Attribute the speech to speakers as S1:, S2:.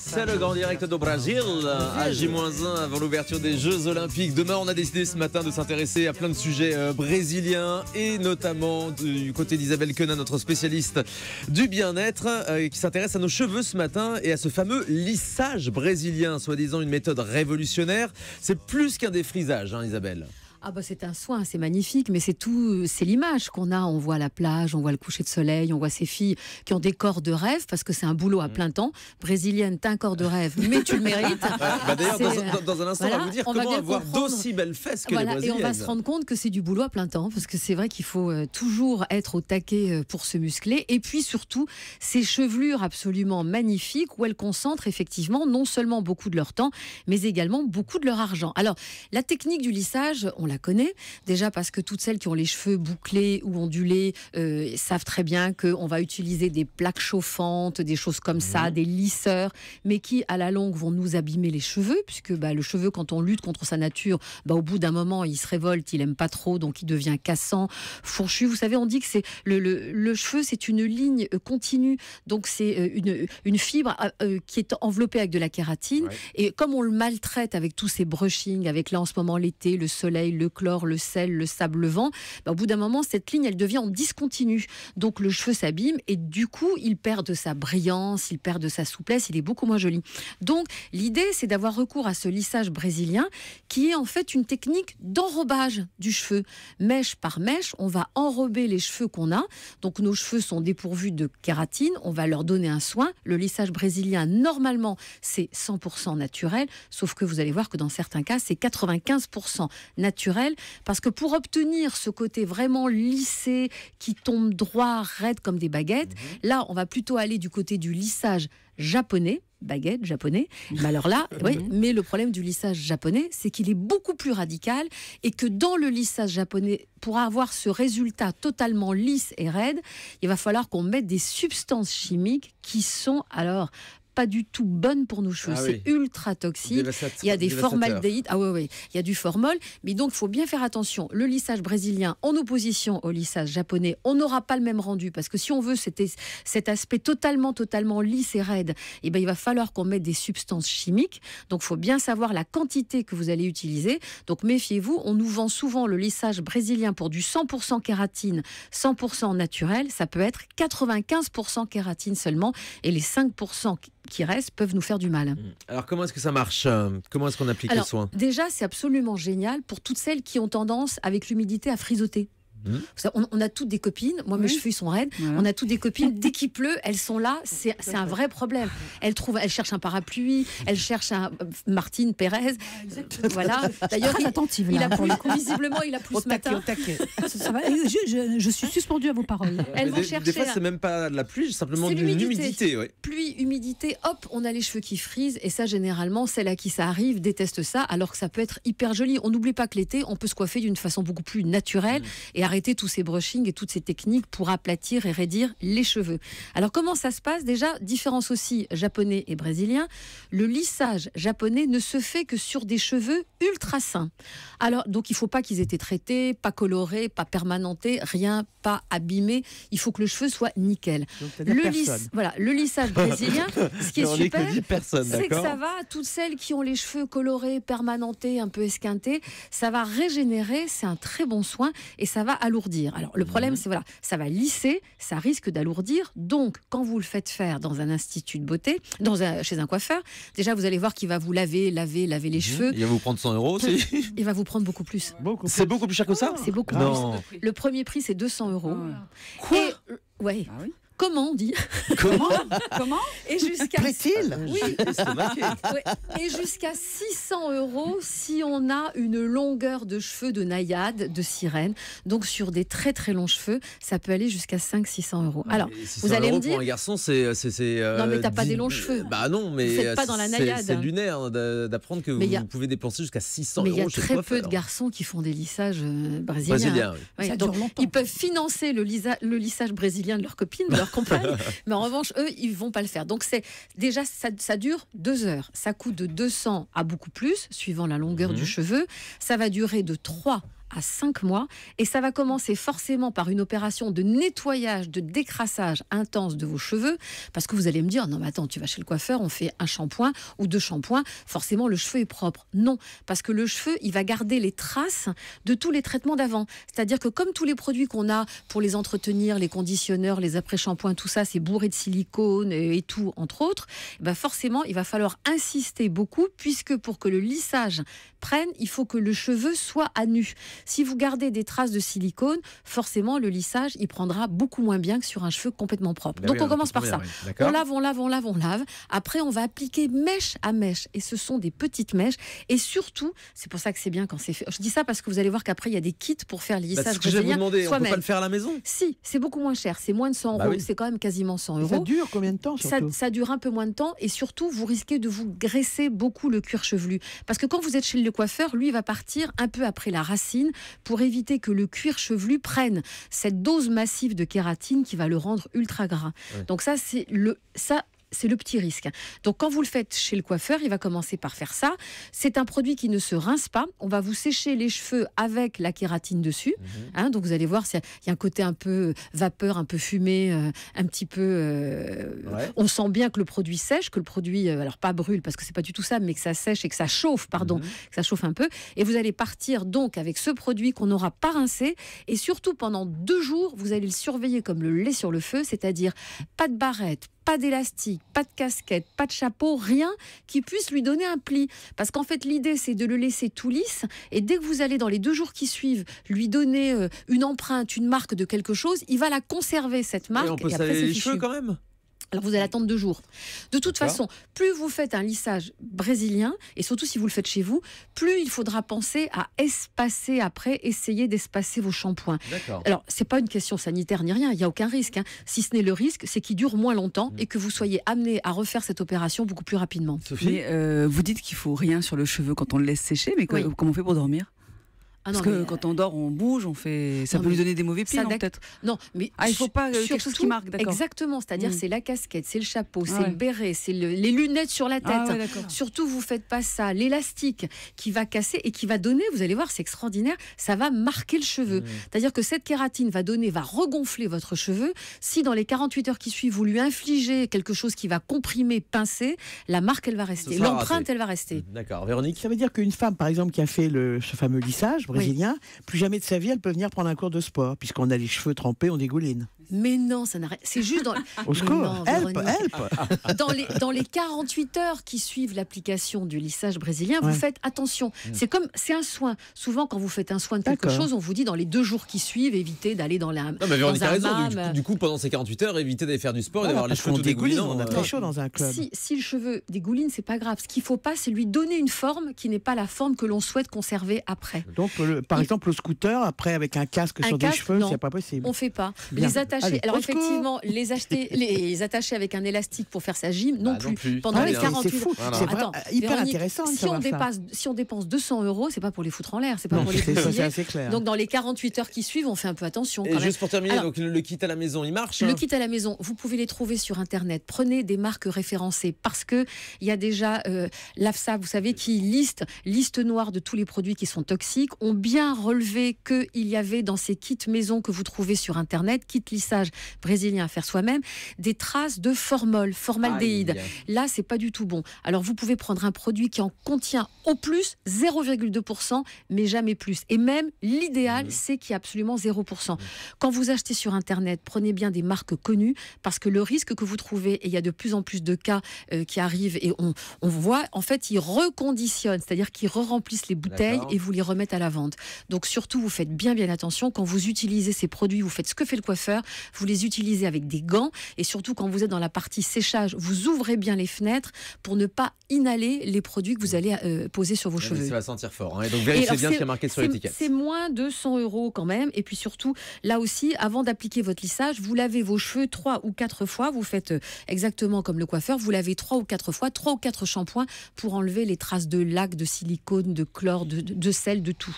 S1: C'est le grand direct do Brésil à J-1 avant l'ouverture des Jeux Olympiques. Demain, on a décidé ce matin de s'intéresser à plein de sujets euh, brésiliens et notamment du côté d'Isabelle Quena, notre spécialiste du bien-être, euh, qui s'intéresse à nos cheveux ce matin et à ce fameux lissage brésilien, soi-disant une méthode révolutionnaire. C'est plus qu'un défrisage, hein, Isabelle. Ah bah, c'est un soin, c'est magnifique, mais c'est tout, c'est l'image qu'on a. On voit la plage, on voit le coucher de soleil, on voit ces filles qui ont des corps de rêve parce que c'est un boulot à mm. plein temps. Brésilienne, t'as un corps de rêve, mais tu le mérites. Bah, d'ailleurs, dans, un instant, on va vous dire comment avoir d'aussi belles fesses que les brésiliennes. Et on va se rendre compte que c'est du boulot à plein temps parce que c'est vrai qu'il faut euh, toujours être au taquet euh, pour se muscler. Et puis surtout, ces chevelures absolument magnifiques où elles concentrent effectivement non seulement beaucoup de leur temps, mais également beaucoup de leur argent. Alors, la technique du lissage, la connaît. Déjà parce que toutes celles qui ont les cheveux bouclés ou ondulés euh, savent très bien qu'on va utiliser des plaques chauffantes, des choses comme ça, mhm. des lisseurs, mais qui à la longue vont nous abîmer les cheveux, puisque bah, le cheveu, quand on lutte contre sa nature, bah, au bout d'un moment, il se révolte, il aime pas trop, donc il devient cassant, fourchu. Vous savez, on dit que c'est le, cheveu, c'est une ligne euh, continue, donc c'est euh, une, une, fibre qui est enveloppée avec de la kératine. Et comme on le maltraite avec tous ces brushings, avec là en ce moment l'été, le soleil, le chlore, le sel, le sable le vent, bah, au bout d'un moment, cette ligne, elle devient en Donc le cheveu s'abîme et du coup, il perd de sa brillance, il perd de sa souplesse, il est beaucoup moins joli. Donc l'idée, c'est d'avoir recours à ce lissage brésilien qui est en fait une technique d'enrobage du cheveu. Mèche par mèche, on va enrober les cheveux qu'on a. Donc nos cheveux sont dépourvus de kératine, on va leur donner un soin. Le lissage brésilien, normalement, c'est 100% naturel, sauf que vous allez voir que dans certains cas, c'est 95% naturel parce que pour obtenir ce côté vraiment lissé, qui tombe droit, raide comme des baguettes, mhm. là, on va plutôt aller du côté du lissage japonais baguette japonais. Mais alors là, oui, mhm. mais le problème du lissage japonais, c'est qu'il est beaucoup plus radical et que dans le lissage japonais, pour avoir ce résultat totalement lisse et raide, il va falloir qu'on mette des substances chimiques qui sont alors pas du tout bonne pour nos cheveux. Ah c'est ultra toxique. Il y a des formaldéhydes. Ah oui, oui. Il y a du formol. Mais donc, il faut bien faire attention. Le lissage brésilien en opposition au lissage japonais, on n'aura pas le même rendu. Parce que si on veut cet, cet aspect totalement, totalement lisse et raide, eh ben, il va falloir qu'on mette des substances chimiques. Donc, il faut bien savoir la quantité que vous allez utiliser. Donc, méfiez-vous. On nous vend souvent le lissage brésilien pour du 100% kératine, 100% naturel. Ça peut être 95% kératine seulement. Et les 5% qui restent peuvent nous faire du mal. Mmh. Alors comment est-ce que ça marche euh, Comment est-ce qu'on applique les soins Déjà, c'est absolument génial pour toutes celles qui ont tendance, avec l'humidité, à frisoter. Hmm. On, a toutes des copines, moi mes cheveux ils sont raides, on a toutes des copines, dès qu'il pleut, elles sont là, c'est un vrai problème. Elles, trouvent, elles cherchent un parapluie, elles cherchent un euh, Martine Pérez. Ah, voilà. D'ailleurs, il, attentive, a visiblement, il a plu ce matin. je, suis suspendue à vos paroles. Elles vont des, chercher. Des fois, c'est même pas de la pluie, simplement de l'humidité. Pluie, humidité, hop, on a les cheveux qui frisent, et ça, généralement, celle à qui ça arrive déteste ça, alors que ça peut être hyper joli. On n'oublie pas que l'été, on peut se coiffer d'une façon beaucoup plus naturelle hmm. Et et arrêter tous ces brushings et toutes ces techniques pour aplatir et raidir les cheveux. Alors comment ça se passe déjà Différence aussi japonais et brésilien. Le lissage japonais ne se fait que sur des cheveux ultra sains. Alors donc il ne faut pas qu'ils aient été traités, pas colorés, pas permanentés, rien, pas abîmés. Il faut que le cheveu soit nickel. le voilà, le lissage brésilien. ce qui est super, c'est que ça va. Toutes celles qui ont les cheveux colorés, permanentés, un peu esquintés, ça va régénérer. C'est un très bon soin et ça va alourdir. Alors le problème, mhm. c'est voilà, ça va lisser, ça risque d'alourdir. Donc, quand vous le faites faire dans un institut de beauté, dans un, chez un coiffeur, déjà vous allez voir qu'il va vous laver, laver, laver les mhm. cheveux. Il va vous prendre 100 euros aussi. Il va vous prendre beaucoup plus. C'est beaucoup plus cher que ça C'est beaucoup non. plus. Le premier prix, c'est 200 euros. Ah. ouais. Ah oui comment on dit. Comment Comment Et jusqu'à et 600 euros si on a une longueur de cheveux de naïade, de sirène. Donc sur des très très longs cheveux, ça peut aller jusqu'à 5 600 euros. Alors, vous allez me dire pour un garçon, c'est euh, non mais t'as pas des longs cheveux. Bah non, mais pas dans la naïade. C'est hein. lunaire d'apprendre que vous, pouvez dépenser jusqu'à 600 euros. Mais il y a très peu de garçons qui font des lissages euh, brésiliens. ils peuvent financer le, lissage brésilien de leur copine, Mais en revanche, eux, ils vont pas le faire. Donc c'est déjà ça, dure deux heures. Ça coûte de 200 à beaucoup plus, suivant la longueur du mhm. cheveu. Ça va durer de 3 à 5 mois. Et ça va commencer forcément par une opération de nettoyage, de décrassage intense de vos cheveux. Parce que vous allez me dire, non, mais attends, tu vas chez le coiffeur, on fait un shampoing ou deux shampoings. Forcément, le cheveu est propre. Non, parce que le cheveu, il va garder les traces de tous les traitements d'avant. C'est-à-dire que comme tous les produits qu'on a pour les entretenir, les conditionneurs, les après-shampoings, tout ça, c'est bourré de silicone et tout, entre autres, eh ben, forcément, il va falloir insister beaucoup, puisque pour que le lissage prenne, il faut que le cheveu soit à nu. Si vous gardez des traces de silicone, forcément le lissage, il prendra beaucoup moins bien que sur un cheveu complètement propre. Bah donc on commence par ça. On lave, on lave, on lave, on lave. Après, on va appliquer mèche à mèche. Et ce sont des petites mèches. Et surtout, c'est pour ça que c'est bien quand c'est fait. Je dis ça parce que vous allez voir qu'après, il y a des kits pour faire le bah, lissage. ce que je vais demander, on peut le faire à la maison Si, c'est beaucoup moins cher. C'est moins de 100 bah euros. C'est quand même quasiment 100 euros. Ça dure combien de temps ça, ça dure un peu moins de temps. Et surtout, vous risquez de vous graisser beaucoup le cuir chevelu. Parce que quand vous êtes chez le coiffeur, lui va partir un peu après la racine pour éviter que le cuir chevelu prenne cette dose massive de kératine qui va le rendre ultra gras. Donc ça, c'est le ça c'est le petit risque. Donc quand vous le faites chez le coiffeur, il va commencer par faire ça. C'est un produit qui ne se rince pas. On va vous sécher les cheveux avec la kératine dessus. Mhm. Hein, donc vous allez voir, il y a un côté un peu euh, vapeur, un peu fumé, euh, un petit peu. Euh, on sent bien que le produit sèche, que le produit, alors pas brûle parce que c'est pas du tout ça, mais que ça sèche et que ça chauffe, pardon, mhm. que ça chauffe un peu. Et vous allez partir donc avec ce produit qu'on n'aura pas rincé. Et surtout pendant deux jours, vous allez le surveiller comme le lait sur le feu, c'est-à-dire pas de barrette, pas d'élastique, pas de casquette, pas de chapeau, rien qui puisse lui donner un pli. Parce qu'en fait, l'idée, c'est de le laisser tout lisse. Et dès que vous allez, dans les deux jours qui suivent, lui donner euh, une empreinte, une marque de quelque chose, il va la conserver, cette marque. Et après, les fichu. cheveux quand même alors vous allez attendre deux jours. De toute façon, plus vous faites un lissage brésilien, et surtout si vous le faites chez vous, plus il faudra penser à espacer après, essayer d'espacer vos shampoings. Alors n'est pas une question sanitaire ni rien, il n'y a aucun risque. Hein. Si ce n'est le risque, c'est qu'il dure moins longtemps mm. et que vous soyez amené à refaire cette opération beaucoup plus rapidement. Euh, vous dites qu'il faut rien sur le cheveu quand on le laisse sécher, mais comment on fait pour dormir ah Parce que euh, quand on dort, on bouge, on fait. Ça peut lui donner des mauvais pieds, peut-être. Non, mais ah, il faut pas euh, quelque chose qui marque, d'accord. Exactement, c'est-à-dire mm. c'est la casquette, c'est le chapeau, c'est le béret, c'est les lunettes sur la ah tête. surtout, vous faites pas ça. L'élastique qui va casser et qui va donner, vous allez voir, c'est extraordinaire. Ça va marquer le cheveu. Mm. C'est-à-dire que cette kératine va donner, va regonfler votre cheveu. Si dans les 48 heures qui suivent, vous lui infligez quelque chose qui va comprimer, pincer, la marque elle va rester, l'empreinte elle va rester. D'accord, Véronique. Ça veut dire qu'une femme, par exemple, qui a fait le, ce fameux lissage plus jamais de sa vie, elle peut venir prendre un cours de sport, puisqu'on a les cheveux trempés, on dégouline. Mais non, ça n'arrête. C'est juste dans. Dans les dans les 48 heures qui suivent l'application du lissage brésilien, vous faites attention. Mm. C'est comme c'est un soin. Souvent, quand vous faites un soin de quelque chose, on vous dit dans les deux jours qui suivent, évitez d'aller dans la. Non, mais dans un raison. Du coup, pendant ces 48 heures, évitez d'aller faire du sport et d'avoir les cheveux dégoulins. On a hein. très chaud dans un club. Si, si le cheveu dégouline, c'est pas grave. Ce qu'il faut pas, c'est lui donner une forme qui n'est pas la forme que l'on souhaite conserver après. Donc, par exemple, le scooter après avec un casque sur des cheveux, c'est pas possible. On fait pas. Les attaques alors effectivement, les acheter, les attacher avec un élastique pour faire sa gym, non, bah, plus. Pendant les 48 hein. C'est intéressant. Si on dépense 200 euros, c'est pas pour les foutre en l'air, c'est pas pour les Donc dans les 48 heures qui suivent, on fait un peu attention. Et juste pour terminer, le kit à la maison, il marche. Le hein. kit à la maison, vous pouvez les trouver sur internet. Prenez des marques référencées parce que il y a déjà euh, l'AFSA, vous savez, qui liste liste noire de tous les produits qui sont toxiques. Ont bien relevé qu'il y avait dans ces kits maison que vous trouvez sur internet, kit liste brésilien à faire soi-même, des traces de formol, formaldéhyde. Là, c'est pas du tout bon. Alors, vous pouvez prendre un produit qui en contient au plus 0,2%, mais jamais plus. Et même, l'idéal, mmh. c'est qu'il y a absolument 0%. Mmh. Quand vous achetez sur Internet, prenez bien des marques connues, parce que le risque que vous trouvez, et il y a de plus en plus de cas euh, qui arrivent, et on, on voit, en fait, ils reconditionnent, c'est-à-dire qu'ils re-remplissent les bouteilles et vous les remettent à la vente. Donc, surtout, vous faites bien, bien attention. Quand vous utilisez ces produits, vous faites ce que fait le coiffeur, vous les utilisez avec des gants et surtout quand vous êtes dans la partie séchage, vous ouvrez bien les fenêtres pour ne pas inhaler les produits que vous allez euh, poser sur vos cheveux. Ça va sentir fort. Hein. donc vérifiez bien ce qui est marqué sur l'étiquette. C'est moins de 100 euros quand même. Et puis surtout, là aussi, avant d'appliquer votre lissage, vous lavez vos cheveux trois ou quatre fois. Vous faites euh, exactement comme le coiffeur. Vous lavez trois ou quatre fois, trois ou quatre shampoings pour enlever les traces de lac, de silicone, de chlore, de, de sel, de tout.